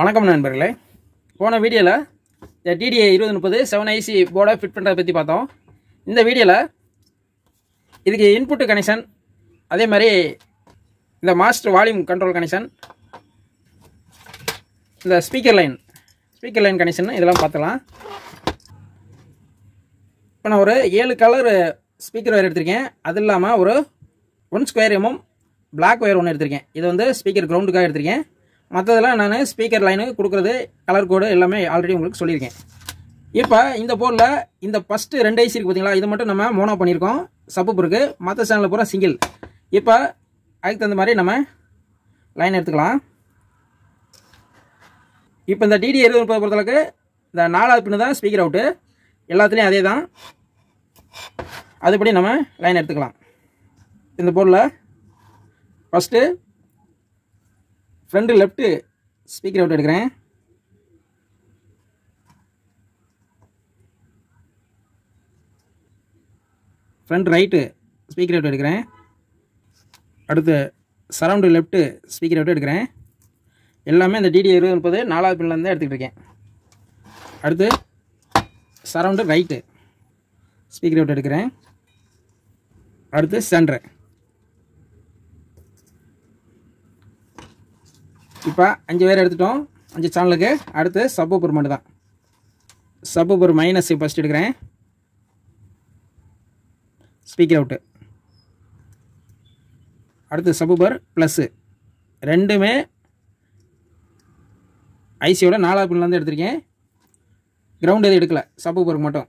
வணக்கம் நண்பர்களே போன வீடியோவில் இந்த டிடிஏ இருபது முப்பது செவன் ஐசி போர்டை ஃபிட் பண்ணுறதை பற்றி பார்த்தோம் இந்த வீடியோவில் இதுக்கு இன்புட்டு கனெக்ஷன் அதே மாதிரி இந்த மாஸ்டர் வால்யூம் கண்ட்ரோல் கனெக்ஷன் இந்த speaker line speaker line connection இதெல்லாம் பார்த்துக்கலாம் இப்போ நான் ஒரு ஏழு கலர் ஸ்பீக்கர் வேறு எடுத்திருக்கேன் அது இல்லாமல் ஒரு one square mm black wire ஒன்று எடுத்திருக்கேன் இது வந்து ஸ்பீக்கர் கிரவுண்டுக்காக எடுத்திருக்கேன் மற்றதெல்லாம் நான் ஸ்பீக்கர் லைனுக்கு கொடுக்குறது கலர் கோடு எல்லாமே ஆல்ரெடி உங்களுக்கு சொல்லியிருக்கேன் இப்போ இந்த போர்டில் இந்த ஃபஸ்ட்டு ரெண்டு ஐசி இருக்குது பார்த்தீங்களா இது மட்டும் நம்ம மோனோ பண்ணியிருக்கோம் சப்பு இருக்குது மற்ற சேனலில் பூரா சிங்கிள் இப்போ அதுக்கு தகுந்த மாதிரி நம்ம லைன் எடுத்துக்கலாம் இப்போ இந்த டிடி எழுதி முப்பது பொறுத்தளவுக்கு இந்த நாலாவது பின்னு தான் ஸ்பீக்கர் அவுட்டு எல்லாத்துலேயும் அதே தான் அதுபடி நம்ம லைன் எடுத்துக்கலாம் இந்த போர்டில் first front left speaker out எடுக்கிறேன் ஃப்ரண்ட் ரைட்டு ஸ்பீக்கர் அவுட் எடுக்கிறேன் அடுத்து சரவுண்டு லெஃப்ட்டு ஸ்பீக்கர் அவுட் எடுக்கிறேன் எல்லாமே இந்த டிடி இருபது முப்பது நாலாவது பின்லேருந்து எடுத்துக்கிட்டு இருக்கேன் அடுத்து சரவுண்டு ரைட்டு ஸ்பீக்கர் அவுட் எடுக்கிறேன் அடுத்து சென்ட்ரு இப்போ அஞ்சு பேர் எடுத்துட்டோம் அஞ்சு சேனலுக்கு அடுத்து சப்பூப்பர் மட்டும் தான் சப்பூப்பர் மைனஸ் ஃபஸ்ட் எடுக்கிறேன் ஸ்பீக்கர் அவுட்டு அடுத்து சப்பூப்பர் ப்ளஸ்ஸு ரெண்டுமே ஐசியோட நாலா பின்லேருந்து எடுத்திருக்கேன் கிரவுண்ட் எதுவும் எடுக்கலை சப்பு பொறுக்கு மட்டும்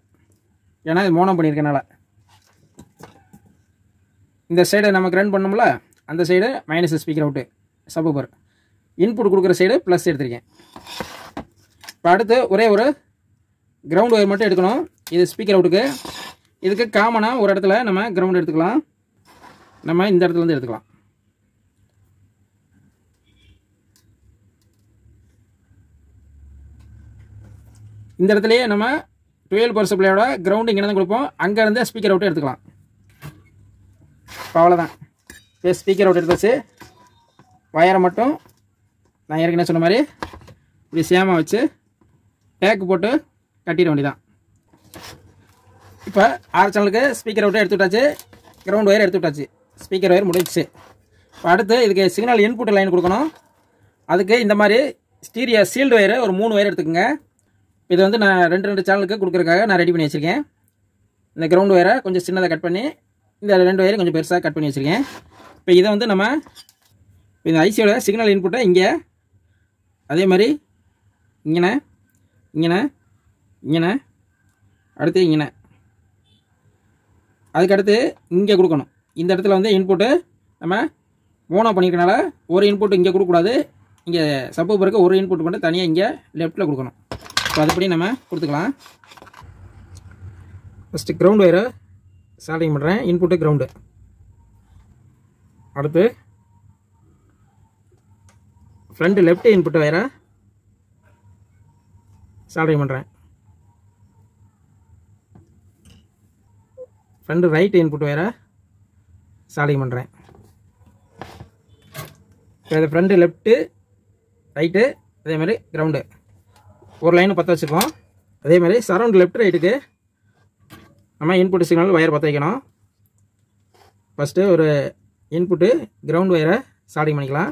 ஏன்னா இது மோனம் பண்ணியிருக்கனால இந்த சைடை நமக்கு ரன் பண்ணோம்ல அந்த side minus speaker out subwoofer input கொடுக்குற சைடு ப்ளஸ் எடுத்திருக்கேன் இப்போ அடுத்து ஒரே ஒரு கிரவுண்ட் ஒயர் மட்டும் எடுக்கணும் இது ஸ்பீக்கர் அவுட்டுக்கு இதுக்கு காமனாக ஒரு இடத்துல நம்ம கிரவுண்ட் எடுத்துக்கலாம் நம்ம இந்த இடத்துலேருந்து எடுத்துக்கலாம் இந்த இடத்துலையே நம்ம டுவெல் பவர் சப்ளையோட கிரவுண்டு இங்கே தான் கொடுப்போம் அங்கேருந்து ஸ்பீக்கர் அவுட்டு எடுத்துக்கலாம் இப்போ அவ்வளோதான் இப்போ ஸ்பீக்கர் அவுட் எடுத்தாச்சு வயரை மட்டும் நான் ஏற்கனவே சொன்ன மாதிரி இப்படி சேமாக வச்சு பேக்கு போட்டு கட்டிட வேண்டியதான் இப்போ ஆறு சேனலுக்கு ஸ்பீக்கர் விட்டு எடுத்து விட்டாச்சு கிரவுண்ட் ஒயர் எடுத்து விட்டாச்சு ஸ்பீக்கர் ஒயர் முடிஞ்சிச்சு இப்போ அடுத்து இதுக்கு சிக்னல் இன்புட் லைன் கொடுக்கணும் அதுக்கு இந்த மாதிரி ஸ்டீரியா சீல்டு ஒயர் ஒரு மூணு ஒயர் எடுத்துக்கோங்க இது வந்து நான் ரெண்டு ரெண்டு சேனலுக்கு கொடுக்குறக்காக நான் ரெடி பண்ணி வச்சுருக்கேன் இந்த கிரவுண்ட் ஒயரை கொஞ்சம் சின்னதாக கட் பண்ணி இந்த ரெண்டு ஒயரையும் கொஞ்சம் பெருசாக கட் பண்ணி வச்சுருக்கேன் இப்போ இதை வந்து நம்ம இந்த ஐசியோட சிக்னல் இன்புட்டை இங்கே அதே மாதிரி இங்கேண்ண இங்கேண்ண இங்கேண்ண அடுத்து இங்கேண்ண அதுக்கடுத்து இங்கே கொடுக்கணும் இந்த இடத்துல வந்து இன்புட்டு நம்ம ஓனாக பண்ணியிருக்கனால ஒரு இன்புட் இங்கே கொடுக்கக்கூடாது இங்கே சப்போ பிறகு ஒரு இன்புட் மட்டும் தனியாக இங்கே லெஃப்ட்டில் கொடுக்கணும் ஸோ அதுபடி நம்ம கொடுத்துக்கலாம் ஃபஸ்ட்டு கிரவுண்ட் வயரை சாலிங் பண்ணுறேன் இன்புட்டு கிரவுண்டு அடுத்து ஃப்ரண்ட்டு லெஃப்ட் இன்புட் வேறு சால்டிங் பண்ணுறேன் ஃப்ரெண்டு ரைட் இன்புட் வயரை சால்டிங் பண்ணுறேன் இது ஃப்ரண்ட்டு லெஃப்ட்டு ரைட்டு அதே மாதிரி கிரவுண்டு ஒரு லைனு பற்ற வச்சுருக்கோம் அதே மாதிரி சரௌண்ட் லெஃப்ட் ரைட்டுக்கு நம்ம இன்புட் சிக்னல் ஒயர் பற்ற வைக்கணும் ஃபஸ்ட்டு ஒரு இன்புட்டு கிரவுண்ட் ஒயரை ஸ்டார்டிங் பண்ணிக்கலாம்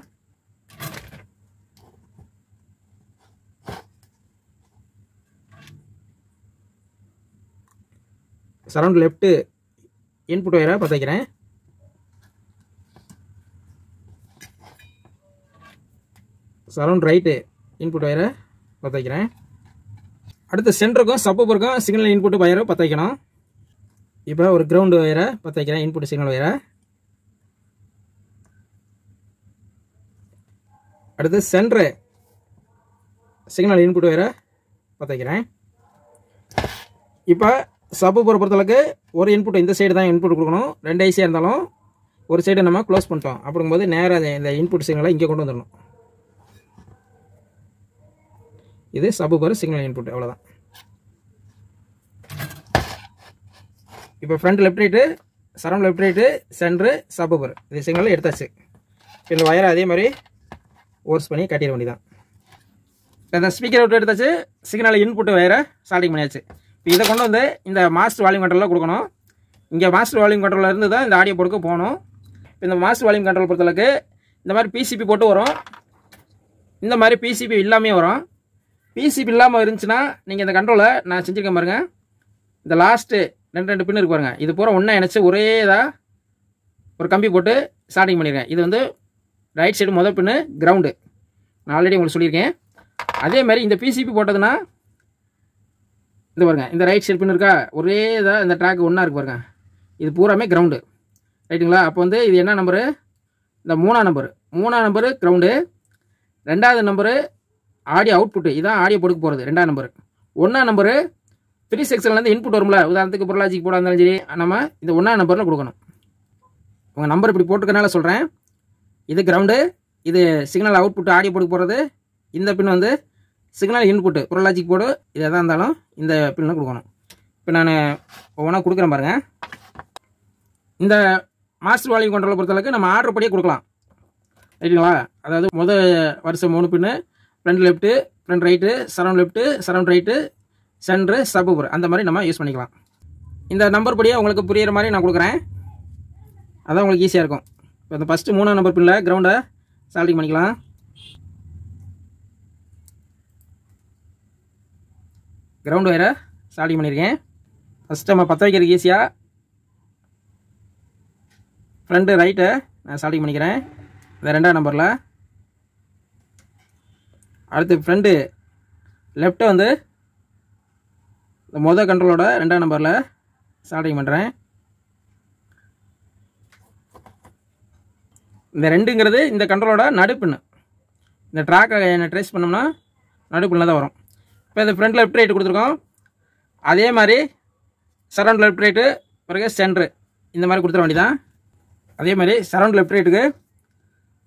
சரவுண்ட் லெஃப்ட்டு இன்புட் ஒயரை பற்ற வைக்கிறேன் ரைட்டு இன்புட் ஒயரை பற்ற வைக்கிறேன் அடுத்து சென்டருக்கும் சப்போப்பருக்கும் சிக்னல் இன்புட் ஒயரை பார்த்துக்கணும் வைக்கணும் இப்போ ஒரு கிரவுண்டு ஒயரை பற்ற வைக்கிறேன் இன்புட் சிக்னல் ஒயரை அடுத்து சென்ட்ரு சிக்னல் இன்புட் ஒயரை பற்ற வைக்கிறேன் இப்போ சப்பு போகிற பொறுத்தளவுக்கு ஒரு இன்புட் இந்த சைடு தான் இன்புட் கொடுக்கணும் ரெண்டு ஐசியாக இருந்தாலும் ஒரு சைடு நம்ம க்ளோஸ் பண்ணிட்டோம் அப்படிங்கும்போது நேராக இந்த இன்புட் சிக்னலை இங்கே கொண்டு வந்துடணும் இது சப்பு போகிற சிக்னல் இன்புட் அவ்வளோதான் இப்போ front left right surround left right centre subwoofer இது சிக்னல் எடுத்தாச்சு இந்த வயரை அதே மாதிரி ஓர்ஸ் பண்ணி கட்டிட வேண்டியதான் இந்த ஸ்பீக்கர் விட்டு எடுத்தாச்சு சிக்னலை இன்புட்டு வயரை சால்டிங் பண்ணியாச்சு இப்போ இதை கொண்டு வந்து இந்த மாஸ்டர் வால்யூம் கண்ட்ரோலில் கொடுக்கணும் இங்கே மாஸ்டர் வால்யூம் கண்ட்ரோலில் இருந்து தான் இந்த ஆடியோ போடுக்க போகணும் இந்த மாஸ்டர் வால்யூம் கண்ட்ரோல் பொறுத்தளவுக்கு இந்த மாதிரி பிசிபி போட்டு வரும் இந்த மாதிரி பிசிபி இல்லாமே வரும் பிசிபி இல்லாமல் இருந்துச்சுன்னா நீங்கள் இந்த கண்ட்ரோலை நான் செஞ்சுருக்கேன் பாருங்கள் இந்த லாஸ்ட்டு ரெண்டு ரெண்டு பின்னு இருக்கு பாருங்கள் இது பூரா ஒன்றா இணைச்சி ஒரே இதாக ஒரு கம்பி போட்டு ஸ்டார்டிங் பண்ணியிருக்கேன் இது வந்து ரைட் சைடு முதல் பின்னு கிரவுண்டு நான் ஆல்ரெடி உங்களுக்கு சொல்லியிருக்கேன் அதே மாதிரி இந்த பிசிபி போட்டதுன்னா இது பாருங்க இந்த ரைட் சைட் பின் இருக்கா ஒரே இதாக இந்த ட்ராக் ஒன்றா இருக்குது பாருங்க இது பூராமே கிரவுண்டு ரைட்டுங்களா அப்போ வந்து இது என்ன நம்பரு இந்த மூணாம் நம்பர் மூணாம் நம்பரு கிரவுண்டு ரெண்டாவது நம்பரு ஆடியோ அவுட்புட்டு இதான் ஆடியோ போட்டுக்கு போகிறது ரெண்டாவது நம்பர் ஒன்றாம் நம்பரு த்ரீ செக்ஷன்லேருந்து இன்புட் வரும்ல உதாரணத்துக்கு பொருளாஜிக்கு போட இருந்தாலும் சரி நம்ம இந்த ஒன்றாம் நம்பரில் கொடுக்கணும் உங்கள் நம்பர் இப்படி போட்டுக்கனால சொல்கிறேன் இது கிரவுண்டு இது சிக்னல் அவுட்புட்டு ஆடியோ போடுக்க போகிறது இந்த பின் வந்து signal input pro logic board இது எதாக இருந்தாலும் இந்த பின்னில் கொடுக்கணும் இப்போ நான் ஒவ்வொன்றா கொடுக்குறேன் பாருங்கள் இந்த மாஸ்டர் வால்யூம் கண்ட்ரோலை பொறுத்தளவுக்கு நம்ம ஆர்டர் படியே கொடுக்கலாம் ரைட்டுங்களா அதாவது முதல் வருஷம் மூணு pin front left front right surround left surround right centre subwoofer அந்த மாதிரி நம்ம யூஸ் பண்ணிக்கலாம் இந்த நம்பர் படியே உங்களுக்கு புரியிற மாதிரி நான் கொடுக்குறேன் அதான் உங்களுக்கு ஈஸியாக இருக்கும் இப்போ இந்த ஃபஸ்ட்டு மூணாம் நம்பர் பின்னில் கிரவுண்டை சால்டிங் பண்ணிக்கலாம் கிரவுண்ட் ஒயரை சால்டிங் பண்ணியிருக்கேன் ஃபஸ்ட்டு நம்ம பற்ற வைக்கிறதுக்கு ஈஸியாக ஃப்ரண்ட்டு ரைட்டை நான் சால்டிங் பண்ணிக்கிறேன் இந்த ரெண்டாம் நம்பரில் அடுத்து ஃப்ரண்ட்டு லெஃப்ட்டை வந்து இந்த மொதல் கண்ட்ரோலோட ரெண்டாம் நம்பரில் சால்டிங் பண்ணுறேன் இந்த ரெண்டுங்கிறது இந்த கண்ட்ரோலோட நடுப்புன்னு இந்த ட்ராக்கை என்ன ட்ரேஸ் பண்ணோம்னா நடுப்புண்ணில் தான் வரும் இப்போ இந்த ஃப்ரண்ட் லெஃப்ட் ரைட்டு கொடுத்துருக்கோம் அதே மாதிரி சரௌண்ட் லெஃப்ட் ரைட்டு பிறகு சென்ட்ரு இந்த மாதிரி கொடுத்துட வேண்டியதான் அதே மாதிரி சரௌண்ட் லெஃப்ட் ரைட்டுக்கு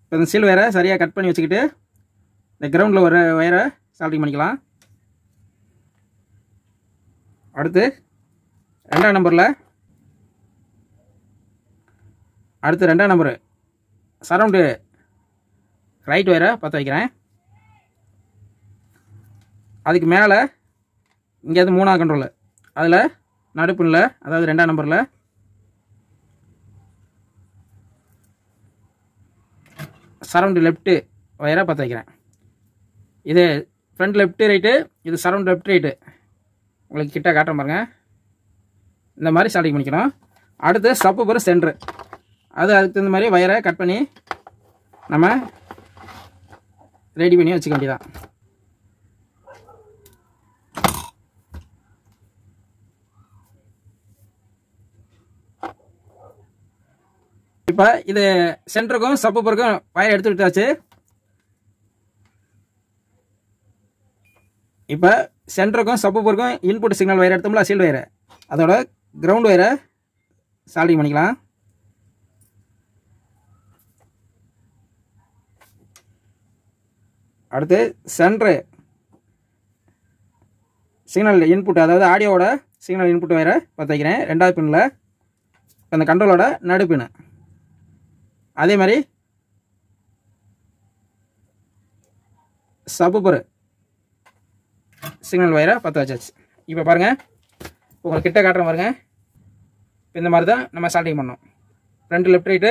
இப்போ இந்த சீல் வயரை சரியாக கட் பண்ணி வச்சுக்கிட்டு இந்த கிரவுண்டில் ஒரு வயரை சால்டிங் பண்ணிக்கலாம் அடுத்து ரெண்டாம் நம்பரில் அடுத்து ரெண்டாம் நம்பரு சரௌண்டு ரைட் வயரை பார்த்து வைக்கிறேன் அதுக்கு மேலே இங்கேயாவது மூணாவது கண்ட்ரோலு அதில் நடுப்புனில் அதாவது ரெண்டாம் நம்பரில் சரவுண்டு லெஃப்ட்டு வயராக பற்ற வைக்கிறேன் இது ஃப்ரண்ட் லெஃப்ட்டு ரைட்டு இது சரவுண்ட் லெஃப்ட் ரைட்டு உங்களுக்கு கிட்டே காட்டுற பாருங்க இந்த மாதிரி ஸ்டார்டிங் பண்ணிக்கணும் அடுத்து சப்பு பெரு சென்ட்ரு அது அதுக்கு தகுந்த மாதிரி ஒயரை கட் பண்ணி நம்ம ரெடி பண்ணி வச்சுக்க வேண்டியதான் இப்போ இது சென்டருக்கும் சப்பு பொருக்கும் வயர் எடுத்து விட்டாச்சு இப்போ சென்டருக்கும் சப்பு பொருக்கும் இன்புட் சிக்னல் வயர் எடுத்தோம்ல சீல்டு வயரு அதோட கிரவுண்ட் வயரை சால்டிங் பண்ணிக்கலாம் அடுத்து சென்ட்ரு சிக்னல் இன்புட் அதாவது ஆடியோவோட சிக்னல் இன்புட் வயரை பார்த்து வைக்கிறேன் ரெண்டாவது பின்னில் அந்த கண்ட்ரோலோட நடுப்பின்னு அதே மாதிரி சபுபர் சிக்னல் வயரை பற்ற வச்சாச்சு இப்போ பாருங்கள் உங்களுக்கு கிட்ட பாருங்கள் பாருங்க இந்த மாதிரி தான் நம்ம ஸ்டார்டிங் பண்ணோம் front left right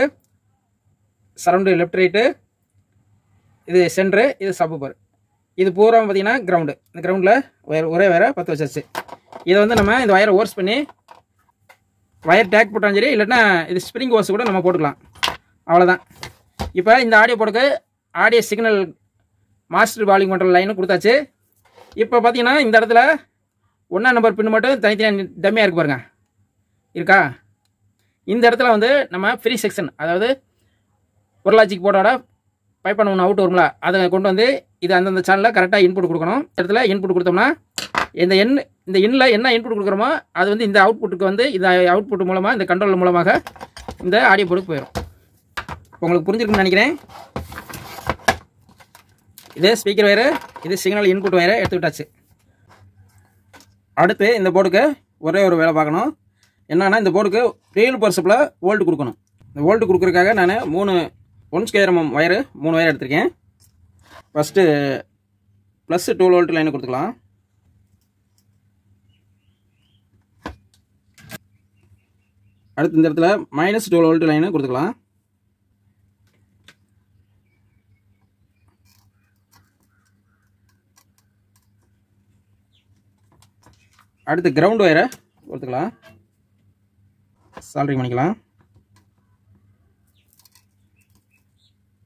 surround left right இது சென்ட்ரு இது சபுபர் இது பூரா பார்த்தீங்கன்னா கிரவுண்டு இந்த கிரவுண்டில் ஒயர் ஒரே வயரை பற்ற வச்சாச்சு இதை வந்து நம்ம இந்த ஒயரை ஓர்ஸ் பண்ணி ஒயர் டேக் போட்டாலும் சரி இல்லைன்னா இது ஸ்ப்ரிங் ஓர்ஸ் கூட நம்ம போட்டுக்கலாம் அவ்வளோதான் இப்போ இந்த ஆடியோ போடுக்கு ஆடியோ சிக்னல் மாஸ்டர் பாலிங் பண்ணுற லைனு கொடுத்தாச்சு இப்போ பார்த்தீங்கன்னா இந்த இடத்துல ஒன்றா நம்பர் பின் மட்டும் தனித்தனியாக டம்மியாக இருக்கு பாருங்க இருக்கா இந்த இடத்துல வந்து நம்ம ஃப்ரீ செக்ஷன் அதாவது ஒரு லாஜிக் போட்டோட பண்ண ஒன்று அவுட் வரும்ல அதை கொண்டு வந்து இது அந்தந்த சேனலில் கரெக்டாக இன்புட் கொடுக்கணும் இடத்துல இன்புட் கொடுத்தோம்னா இந்த எண் இந்த எண்ணில் என்ன இன்புட் கொடுக்குறோமோ அது வந்து இந்த அவுட்புட்டுக்கு வந்து இந்த அவுட்புட் மூலமாக இந்த கண்ட்ரோல் மூலமாக இந்த ஆடியோ போர்டுக்கு போயிடும் உங்களுக்கு புரிஞ்சிருக்குன்னு நினைக்கிறேன் இது ஸ்பீக்கர் வயரு இது சிக்னல் இன்புட் வயரை எடுத்துக்கிட்டாச்சு அடுத்து இந்த போர்டுக்கு ஒரே ஒரு வேலை பார்க்கணும் என்னென்னா இந்த போர்டுக்கு ரீல் பர்சப்பில் ஓல்டு கொடுக்கணும் இந்த ஓல்டு கொடுக்குறதுக்காக நான் மூணு ஒன் ஸ்கொயர் எம்எம் வயரு மூணு வயர் எடுத்திருக்கேன் first plus two volt line கொடுத்துக்கலாம் அடுத்து இந்த இடத்துல மைனஸ் டுவெல் ஓல்ட் லைனு கொடுத்துக்கலாம் அடுத்து கிரவுண்ட் ஒயரை கொடுத்துக்கலாம் சால்ட்ரிங் பண்ணிக்கலாம்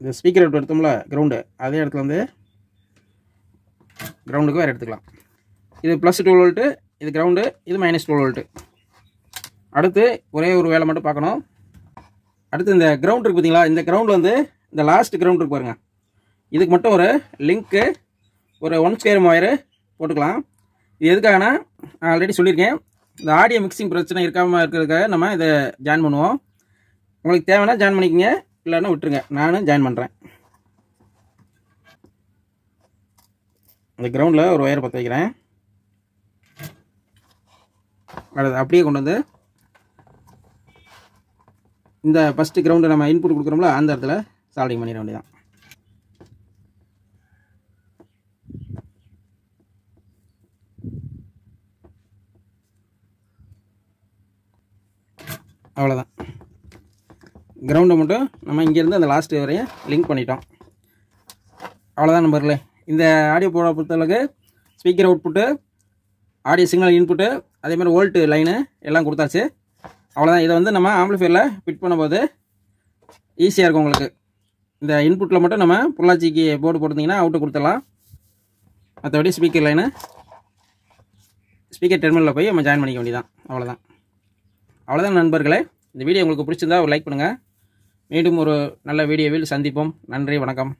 இந்த ஸ்பீக்கர் எடுத்தோம்ல கிரவுண்டு அதே இடத்துல வந்து கிரவுண்டுக்கு வேறு எடுத்துக்கலாம் இது ப்ளஸ் டுவெல் வோல்ட்டு இது கிரவுண்டு இது மைனஸ் டுவெல் வோல்ட்டு அடுத்து ஒரே ஒரு வேலை மட்டும் பார்க்கணும் அடுத்து இந்த கிரவுண்ட் இருக்குது பார்த்தீங்களா இந்த கிரவுண்டில் வந்து இந்த லாஸ்ட் கிரவுண்ட் இருக்கு பாருங்கள் இதுக்கு மட்டும் ஒரு லிங்க்கு ஒரு ஒன் ஸ்கொயர் ஒயரு போட்டுக்கலாம் இது எதுக்காகனா ஆல்ரெடி சொல்லியிருக்கேன் இந்த ஆடியோ மிக்சிங் பிரச்சனை இருக்காமல் இருக்கிறதுக்காக நம்ம இதை ஜாயின் பண்ணுவோம் உங்களுக்கு தேவைன்னா ஜாயின் பண்ணிக்கோங்க இல்லைன்னா விட்டுருங்க நானும் ஜாயின் பண்ணுறேன் இந்த கிரவுண்டில் ஒரு ஒயர் பற்ற வைக்கிறேன் அடுத்து அப்படியே கொண்டு வந்து இந்த ஃபஸ்ட்டு கிரவுண்டை நம்ம இன்புட் கொடுக்குறோம்ல அந்த இடத்துல சால்டிங் பண்ணிட வேண்டியதான் அவ்வளோதான் கிரவுண்டை மட்டும் நம்ம இங்கேருந்து அந்த லாஸ்ட் வரையும் லிங்க் பண்ணிட்டோம் அவ்வளோதான் நம்பர்ல இந்த ஆடியோ போட பொறுத்தளவுக்கு speaker output audio signal input அதே மாதிரி ஓல்ட்டு லைனு எல்லாம் கொடுத்தாச்சு அவ்வளோதான் இதை வந்து நம்ம ஆம்பிளிஃபையரில் ஃபிட் பண்ணும்போது ஈஸியாக இருக்கும் உங்களுக்கு இந்த இன்புட்டில் மட்டும் நம்ம பொள்ளாச்சிக்கு போர்டு போட்டிருந்திங்கன்னா அவுட்டு கொடுத்துடலாம் மற்றபடி ஸ்பீக்கர் லைனு ஸ்பீக்கர் டெர்மினலில் போய் நம்ம ஜாயின் பண்ணிக்க வேண்டியதான் அவ்வளோதான் அவ்வளோதான் நண்பர்களே இந்த வீடியோ உங்களுக்கு பிடிச்சிருந்தா ஒரு லைக் பண்ணுங்கள் மீண்டும் ஒரு நல்ல வீடியோவில் சந்திப்போம் நன்றி வணக்கம்